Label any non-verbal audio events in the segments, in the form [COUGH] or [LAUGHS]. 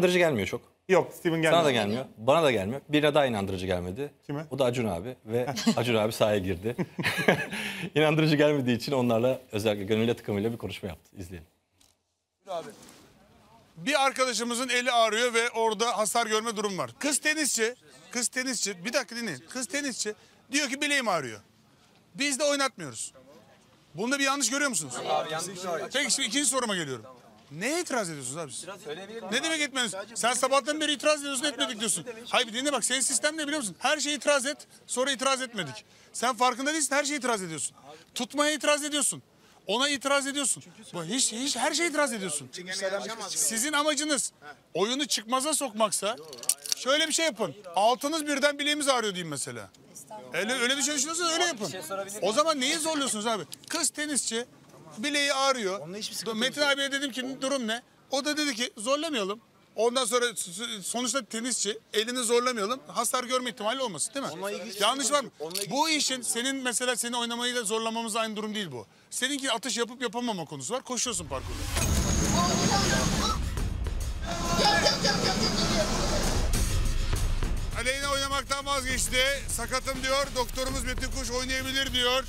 İnandırıcı gelmiyor çok. Yok Steven gelmiyor. Sana da gelmiyor. Bana da gelmiyor. Bir daha inandırıcı gelmedi. Kime? O da Acun abi ve [LAUGHS] Acun abi sahaya girdi. [LAUGHS] [LAUGHS] İnandırıcı gelmediği için onlarla özellikle gönüllü tıkımıyla bir konuşma yaptı. İzleyelim. Abi. Bir arkadaşımızın eli ağrıyor ve orada hasar görme durum var. Kız tenisçi, kız tenisçi, bir dakika dinleyin. Kız tenisçi diyor ki bileğim ağrıyor. Biz de oynatmıyoruz. Bunda bir yanlış görüyor musunuz? Abi yanlış. Peki şimdi ikinci soruma geliyorum. Neye itiraz ediyorsunuz abi siz? Ne demek etmeniz? Sen sabahtan şey beri itiraz ediyorsun etmedik diyorsun. Şey hayır bir dinle bak senin sistem ne biliyor musun? Her şeye itiraz et sonra itiraz etmedik. Sen farkında değilsin her şeye itiraz ediyorsun. Tutmaya itiraz ediyorsun. Ona itiraz ediyorsun. Bu hiç hiç şey her şeye itiraz ediyorsun. Sizin amacınız oyunu çıkmaza sokmaksa şöyle bir şey yapın. Altınız birden bileğimiz ağrıyor diyeyim mesela. Öyle, öyle bir şey düşünüyorsanız öyle yapın. O zaman neyi zorluyorsunuz abi? Kız tenisçi Bileği ağrıyor. Metin abiye dedim ki durum ne? O da dedi ki zorlamayalım. Ondan sonra sonuçta tenisçi elini zorlamayalım. Hasar görme ihtimali olmasın değil mi? Onunla Yanlış var mı? Bu işin senin mesela seni oynamayla zorlamamız aynı durum değil bu. Seninki atış yapıp yapamama konusu var. Koşuyorsun parkurda. Aleyna oynamaktan vazgeçti. Sakatım diyor. Doktorumuz Metin Kuş oynayabilir diyor.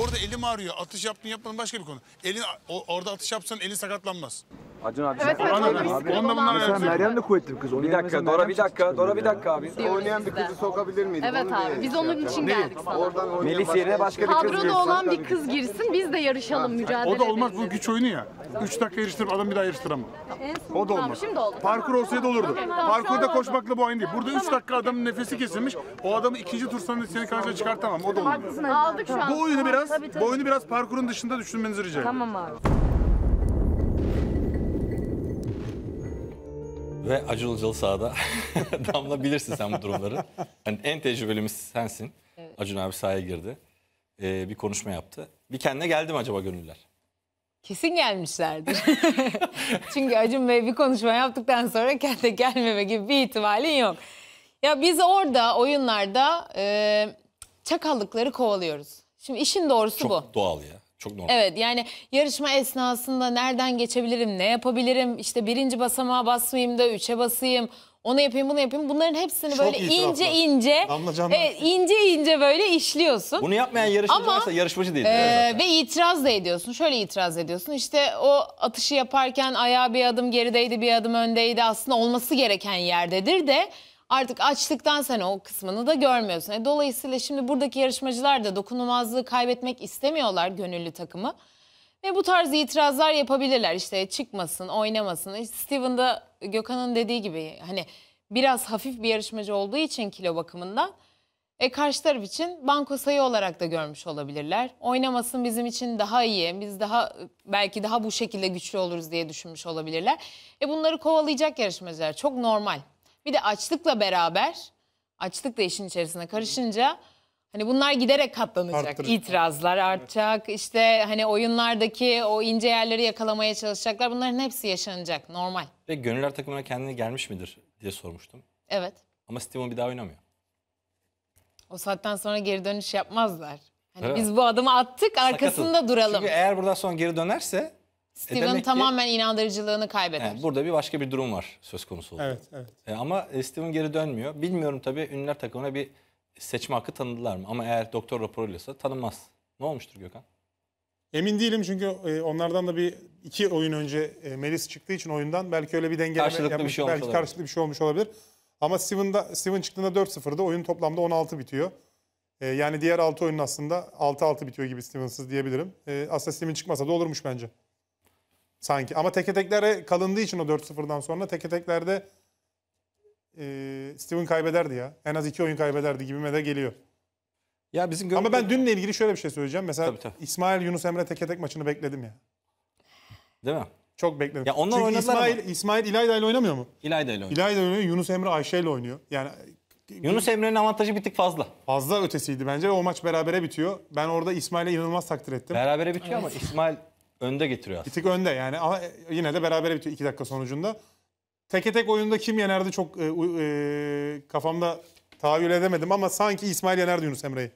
Orada elim ağrıyor. Atış yaptın yapmadın başka bir konu. Elin, orada atış yapsan elin sakatlanmaz. Acun abi. Evet, evet, Ona da- abi. Onda bunlar Mesela Meryem de kuvvetli bir kız. Onun Bir dakika, Dora bir dakika, Dora bir dakika abi. Diyoruz Oynayan bir kızı sokabilir miydik? Evet Onu abi. diyelim. Biz onun şey için geldik sana. Oradan Melis başka yerine başka bir kız girsin. Kadroda olan bir kız girsin. Biz de yarışalım mücadele O da olmaz bu güç oyunu ya. 3 dakika yarıştırıp adam bir daha yarıştıramam. O da olmaz. şimdi oldu. Parkur olsaydı olurdu. Parkurda koşmakla bu aynı değil. Burada 3 dakika adamın nefesi kesilmiş. O adamı ikinci tur sonunda seni karşıya çıkartamam. O da olmaz. Aldık şu an. Bu oyunu biraz bu oyunu biraz parkurun dışında düşünmenizi rica ediyorum. Tamam abi. Ve Acun Ilıcalı sahada. [LAUGHS] Damla bilirsin sen bu durumları. Yani en tecrübelimiz sensin. Evet. Acun abi sahaya girdi. Ee, bir konuşma yaptı. Bir kendine geldi mi acaba gönüller? Kesin gelmişlerdir. [LAUGHS] Çünkü Acun Bey bir konuşma yaptıktan sonra kendi gelmeme gibi bir ihtimalin yok. Ya biz orada oyunlarda e, çakallıkları kovalıyoruz. Şimdi işin doğrusu Çok bu. doğal ya. Çok normal. Evet yani yarışma esnasında nereden geçebilirim, ne yapabilirim, işte birinci basamağa basmayayım da üçe basayım, onu yapayım bunu yapayım. Bunların hepsini Çok böyle ince ince, evet, ince ince böyle işliyorsun. Bunu yapmayan yarışmacı Ama, varsa yarışmacı değil. Ee, ve itiraz da ediyorsun. Şöyle itiraz ediyorsun. İşte o atışı yaparken ayağı bir adım gerideydi, bir adım öndeydi. Aslında olması gereken yerdedir de artık açlıktan sen o kısmını da görmüyorsun. E, dolayısıyla şimdi buradaki yarışmacılar da dokunulmazlığı kaybetmek istemiyorlar gönüllü takımı. Ve bu tarz itirazlar yapabilirler işte çıkmasın, oynamasın. E, Steven da Gökhan'ın dediği gibi hani biraz hafif bir yarışmacı olduğu için kilo bakımından e, karşı taraf için banko sayı olarak da görmüş olabilirler. Oynamasın bizim için daha iyi, biz daha belki daha bu şekilde güçlü oluruz diye düşünmüş olabilirler. E bunları kovalayacak yarışmacılar çok normal. Bir de açlıkla beraber açlık da işin içerisine karışınca hani bunlar giderek katlanacak. Arttırır. İtirazlar artacak. Evet. İşte hani oyunlardaki o ince yerleri yakalamaya çalışacaklar. Bunların hepsi yaşanacak. Normal. Ve gönüller takımına kendine gelmiş midir diye sormuştum. Evet. Ama Steven bir daha oynamıyor. O saatten sonra geri dönüş yapmazlar. Hani Öyle biz bu adımı attık arkasında Sakatın. duralım. Çünkü eğer buradan sonra geri dönerse Steven e tamamen ki, inandırıcılığını kaybeder. Yani burada bir başka bir durum var söz konusu oldu. Evet, evet. E ama e, Steven geri dönmüyor. Bilmiyorum tabii ünlüler takımına bir seçme hakkı tanıdılar mı? Ama eğer doktor raporuysa tanınmaz. Ne olmuştur Gökhan? Emin değilim çünkü e, onlardan da bir iki oyun önce e, Melis çıktığı için oyundan belki öyle bir dengeleme karşılıklı yapmış, bir şey belki olabilir. karşılıklı bir şey olmuş olabilir. Ama Steven'da, Steven çıktığında 4-0'da oyun toplamda 16 bitiyor. Yani diğer 6 oyunun aslında 6-6 bitiyor gibi Steven'sız diyebilirim. Aslında Steven çıkmasa da olurmuş bence. Sanki ama teke teklere kalındığı için o 4-0'dan sonra teke teklerde e, Steven kaybederdi ya. En az iki oyun kaybederdi gibime de geliyor. Ya bizim Ama ben dünle ilgili şöyle bir şey söyleyeceğim. Mesela tabii, tabii. İsmail Yunus Emre teke tek maçını bekledim ya. Değil mi? Çok bekledim. Ya onlar Çünkü İsmail, ama. İsmail İlayda ile oynamıyor mu? İlayda ile oynuyor. İlayda ile oynuyor. Yunus Emre Ayşe ile oynuyor. Yani Yunus Emre'nin avantajı bir tık fazla. Fazla ötesiydi bence. O maç berabere bitiyor. Ben orada İsmail'e inanılmaz takdir ettim. Berabere bitiyor evet. ama İsmail önde getiriyor Bir tık önde yani ama yine de berabere bitiyor 2 dakika sonucunda. Teke tek oyunda kim yenerdi çok e, e, kafamda tahayyül edemedim ama sanki İsmail yenerdi Yunus Emre'yi.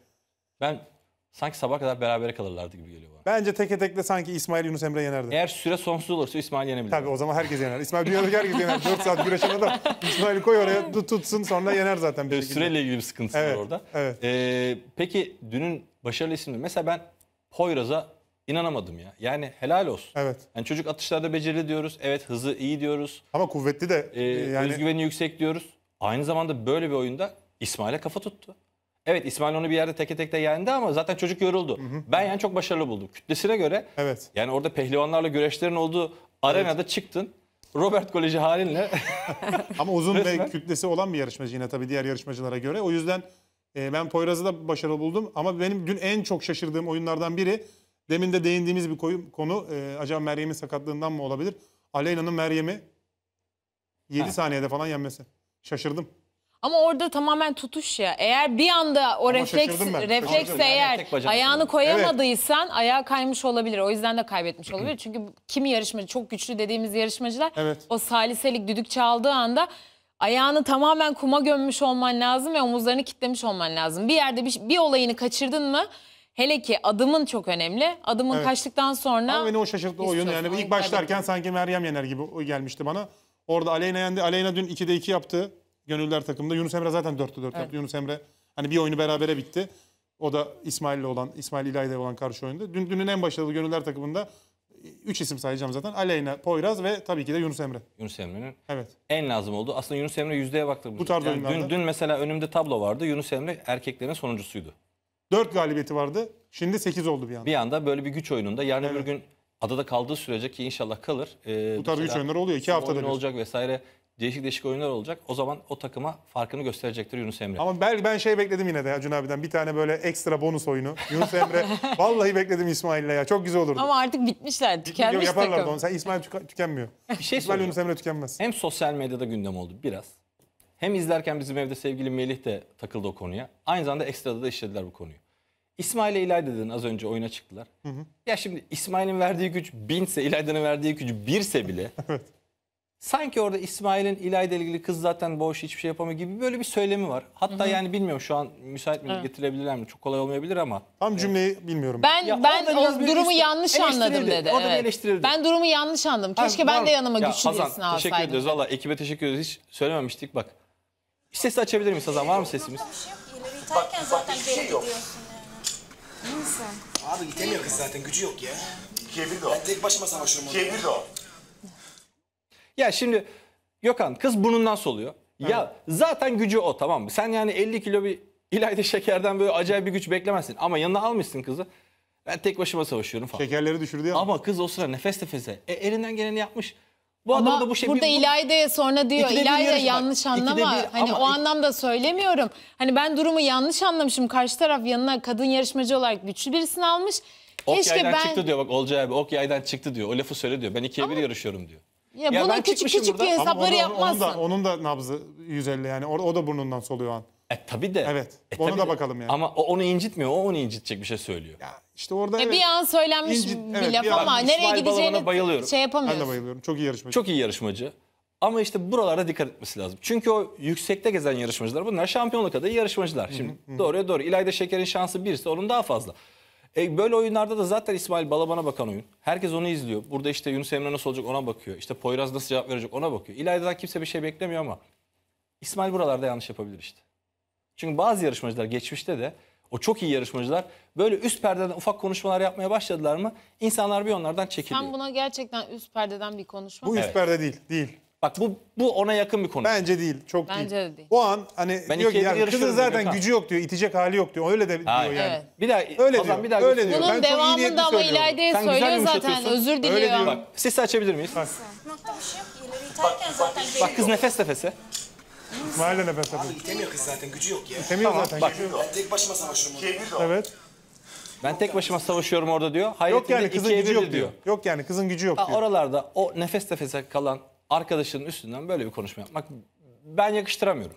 Ben sanki sabah kadar berabere kalırlardı gibi geliyor bana. Bence teke tekle sanki İsmail Yunus Emre yenerdi. Eğer süre sonsuz olursa İsmail yenebilir. Tabii o zaman herkes yener. İsmail dünyadaki herkes yener. 4 saat güreşen adam İsmail'i koy oraya tut- tutsun sonra yener zaten bir Ee, Süreyle ilgili bir sıkıntısı Evet, var orada. evet. Ee, peki dünün başarılı isimleri. Mesela ben Poyraz'a İnanamadım ya. Yani helal olsun. Evet. Yani çocuk atışlarda becerili diyoruz. Evet hızı iyi diyoruz. Ama kuvvetli de. Ee, yani... Özgüveni yüksek diyoruz. Aynı zamanda böyle bir oyunda İsmail'e kafa tuttu. Evet İsmail onu bir yerde teke tekte yendi ama zaten çocuk yoruldu. Hı hı. Ben yani çok başarılı buldum. Kütlesine göre evet. yani orada pehlivanlarla güreşlerin olduğu arenada evet. çıktın. Robert Koleji halinle. [LAUGHS] ama uzun ve kütlesi olan bir yarışmacı yine tabii diğer yarışmacılara göre. O yüzden e, ben Poyraz'ı da başarılı buldum. Ama benim dün en çok şaşırdığım oyunlardan biri Demin de değindiğimiz bir koyu, konu e, acaba Meryem'in sakatlığından mı olabilir? Aleyna'nın Meryem'i 7 ha. saniyede falan yenmesi. Şaşırdım. Ama orada tamamen tutuş ya. Eğer bir anda o Ama refleks ben, refleks eğer yani ayağını koyamadıysan evet. ayağa kaymış olabilir. O yüzden de kaybetmiş olabilir. Çünkü kimi yarışmacı çok güçlü dediğimiz yarışmacılar evet. o saliselik düdük çaldığı anda ayağını tamamen kuma gömmüş olman lazım ve omuzlarını kitlemiş olman lazım. Bir yerde bir, bir olayını kaçırdın mı Hele ki adımın çok önemli. Adımın Evet. kaçtıktan sonra... Ama beni o şaşırttı o oyun. Yani ilk başlarken kaybettin. sanki Meryem yener gibi gelmişti bana. Orada Aleyna yendi. Aleyna dün 2'de 2 yaptı. Gönüller takımında Yunus Emre zaten 4'te 4 yaptı. Yunus Emre hani bir oyunu berabere bitti. O da İsmail'le olan, İsmail İlahi'de olan karşı oyunda. Dün, dünün en başarılı Gönüller takımında 3 isim sayacağım zaten. Aleyna, Poyraz ve tabii ki de Yunus Emre. Yunus Emre'nin Evet. en lazım oldu. Aslında Yunus Emre yüzdeye baktığımızda. Bu tarz oyunlarda. dün, dün mesela önümde tablo vardı. Yunus Emre erkeklerin sonuncusuydu. 4 galibiyeti vardı. Şimdi 8 oldu bir anda. Bir anda böyle bir güç oyununda yarın evet. öbür gün adada kaldığı sürece ki inşallah kalır. Ee, Bu tarz güç oyunları oluyor. 2 haftada bir. olacak vesaire. Değişik değişik oyunlar olacak. O zaman o takıma farkını gösterecektir Yunus Emre. Ama ben, ben şey bekledim yine de Acun abiden. Bir tane böyle ekstra bonus oyunu. Yunus Emre. [LAUGHS] vallahi bekledim İsmail'le ya. Çok güzel olurdu. Ama artık bitmişler. Tükenmiş Yok, yaparlardı takım. onu. Sen İsmail tükenmiyor. Bir şey İsmail Yunus Emre tükenmez. Hem sosyal medyada gündem oldu biraz. Hem izlerken bizim evde sevgili Melih de takıldı o konuya. Aynı zamanda ekstrada da işlediler bu konuyu. İsmail ile İlayda dedin az önce oyuna çıktılar. Hı hı. Ya şimdi İsmail'in verdiği güç binse İlayda'nın verdiği gücü birse bile [LAUGHS] evet. sanki orada İsmail'in İlayda ilgili kız zaten boş hiçbir şey yapamıyor gibi böyle bir söylemi var. Hatta hı hı. yani bilmiyorum şu an müsait mi evet. getirebilirler mi çok kolay olmayabilir ama. Tam cümleyi evet. bilmiyorum. Ben ya ben o durumu yanlış anladım dedi. Orada evet. eleştirildi. Ben durumu yanlış anladım. Keşke ha, ben de yanıma ya, güçlü Hazan, birisini alsaydım. Teşekkür ediyoruz valla ekibe teşekkür ediyoruz hiç söylememiştik bak. Bir sesi açabilir miyiz Hazan? Var mı sesimiz? İleri iterken zaten belli şey yok. diyorsun Neyse. Abi gitemiyor kız zaten. Gücü yok ya. Kebir Ben tek başıma savaşıyorum. onu. Kebir de Ya şimdi Gökhan kız burnundan soluyor. Ya zaten gücü o tamam mı? Sen yani 50 kilo bir İlayda şekerden böyle acayip bir güç beklemezsin. Ama yanına almışsın kızı. Ben tek başıma savaşıyorum falan. Şekerleri düşürdü ya. Ama kız o sıra nefes nefese. E, elinden geleni yapmış. Bu adamı da bu şey... Burada bu, sonra diyor İkide İlayda yanlış İkide anlama. bir- hani o anlamda söylemiyorum. Hani ben durumu yanlış anlamışım. Karşı taraf yanına kadın yarışmacı olarak güçlü birisini almış. Ok Keşke yaydan ben çıktı diyor bak Olcay abi ok yaydan çıktı diyor. O lafı söyle diyor. Ben ikiye bir yarışıyorum diyor. ya, Ya bunun küçük küçük hesapları onun yapmazsın. Onun da, onun da nabzı 150 yani o, o da burnundan soluyor an. E tabi de. Evet. E, ona da bakalım yani. Ama onu incitmiyor. O onu incitecek bir şey söylüyor. Ya işte orada e, evet, bir an söylenmiş incit, bir evet, laf bir ama an, nereye gideceğini bayılıyorum. şey yapamıyoruz. Ben de bayılıyorum. Çok iyi yarışmacı. Çok iyi yarışmacı. Ama işte buralarda dikkat etmesi lazım. Çünkü o yüksekte gezen yarışmacılar bunlar şampiyonluk adayı yarışmacılar. Şimdi hı hı. doğruya doğru. İlayda Şeker'in şansı birse onun daha fazla. E böyle oyunlarda da zaten İsmail Balaban'a bakan oyun. Herkes onu izliyor. Burada işte Yunus Emre nasıl olacak ona bakıyor. İşte Poyraz nasıl cevap verecek ona bakıyor. İlayda'dan kimse bir şey beklemiyor ama İsmail buralarda yanlış yapabilir işte. Çünkü bazı yarışmacılar geçmişte de o çok iyi yarışmacılar böyle üst perdeden ufak konuşmalar yapmaya başladılar mı insanlar bir onlardan çekiliyor. Sen buna gerçekten üst perdeden bir konuşma. Bu üst perde değil. Değil. Bak bu bu ona yakın bir konu. Bence değil. Çok Bence de değil. O an hani Ben diyor ki ikiye bir ya kızın zaten gücü yok diyor. itecek hali yok diyor. Öyle de Hayır. diyor yani. Evet. Bir daha Öyle Ozan, diyor. bir daha öyle diyor. Ben Bunun çok iyi niyetli devamında ama söylüyorum. ileride Sen söylüyor şey zaten. yumuşatıyorsun. Özür diliyor. diyorum. Bak sesi açabilir miyiz? Nokta Bak kız nefes nefese. İsmail nefes alın. Abi itemiyor kız zaten gücü yok ya. İtemiyor tamam, zaten. Bak. Ben tek başıma savaşıyorum orada. Evet. Ben tek başıma savaşıyorum orada diyor. Hayır, yok yani kızın gücü yok diyor. diyor. Yok yani kızın gücü yok ha, diyor. Oralarda o nefes nefese kalan arkadaşının üstünden böyle bir konuşma yapmak ben yakıştıramıyorum.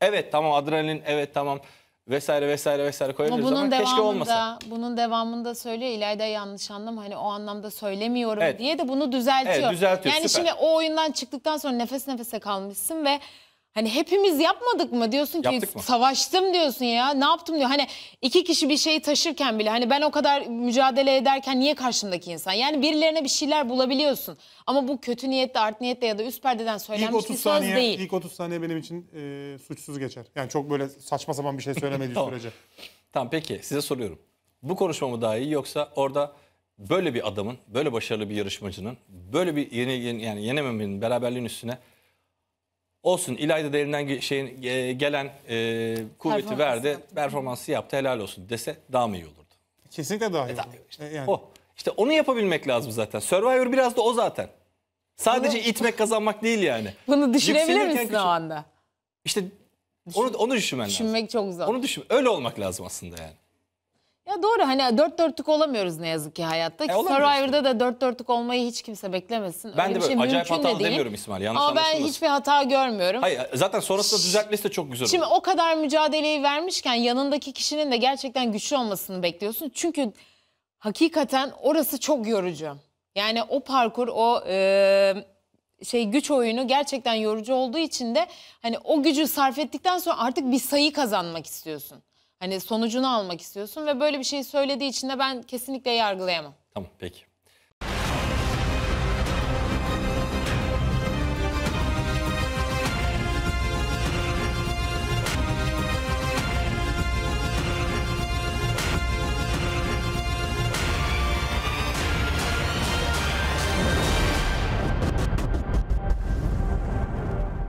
Evet tamam adrenalin evet tamam vesaire vesaire vesaire koyabiliriz ama, bunun ama keşke olmasa. Bunun devamında söylüyor İlayda yanlış anlam hani o anlamda söylemiyorum evet. diye de bunu düzeltiyor. Evet, düzeltiyor yani süper. şimdi o oyundan çıktıktan sonra nefes nefese kalmışsın ve Hani hepimiz yapmadık mı diyorsun ki mı? savaştım diyorsun ya ne yaptım diyor. Hani iki kişi bir şeyi taşırken bile hani ben o kadar mücadele ederken niye karşımdaki insan? Yani birilerine bir şeyler bulabiliyorsun. Ama bu kötü niyetle art niyetle ya da üst perdeden söylenmiş İlk bir 30 söz saniye, değil. ilk 30 saniye benim için e, suçsuz geçer. Yani çok böyle saçma sapan bir şey söylemediği [LAUGHS] Tamam. sürece. Tamam peki size soruyorum. Bu konuşma mı daha iyi yoksa orada böyle bir adamın, böyle başarılı bir yarışmacının, böyle bir yeni, yeni yani yenememenin beraberliğin üstüne Olsun İlayda da şeyin, e, gelen e, kuvveti Performansı verdi, yaptı. performansı yaptı helal olsun dese daha mı iyi olurdu? Kesinlikle daha iyi. E, olur. işte, E, yani. O. İşte onu yapabilmek lazım zaten. Survivor biraz da o zaten. Sadece itmek kazanmak değil yani. [LAUGHS] Bunu düşünebilir Yükselirken misin o anda? İşte onu, onu düşünmen lazım. Düşünmek çok zor. Onu düşün. Öyle olmak lazım aslında yani. Ya doğru hani dört dörtlük olamıyoruz ne yazık ki hayatta. E, Survivor'da da dört dörtlük olmayı hiç kimse beklemesin. Ben Öyle de böyle şey acayip hata de değil. demiyorum İsmail. Yanlış Ama ben hiçbir hata görmüyorum. Hayır zaten sonrasında düzeltmesi de çok güzel olur. Şimdi o kadar mücadeleyi vermişken yanındaki kişinin de gerçekten güçlü olmasını bekliyorsun. Çünkü hakikaten orası çok yorucu. Yani o parkur o e, şey güç oyunu gerçekten yorucu olduğu için de hani o gücü sarf ettikten sonra artık bir sayı kazanmak istiyorsun. Hani sonucunu almak istiyorsun ve böyle bir şey söylediği için de ben kesinlikle yargılayamam. Tamam peki.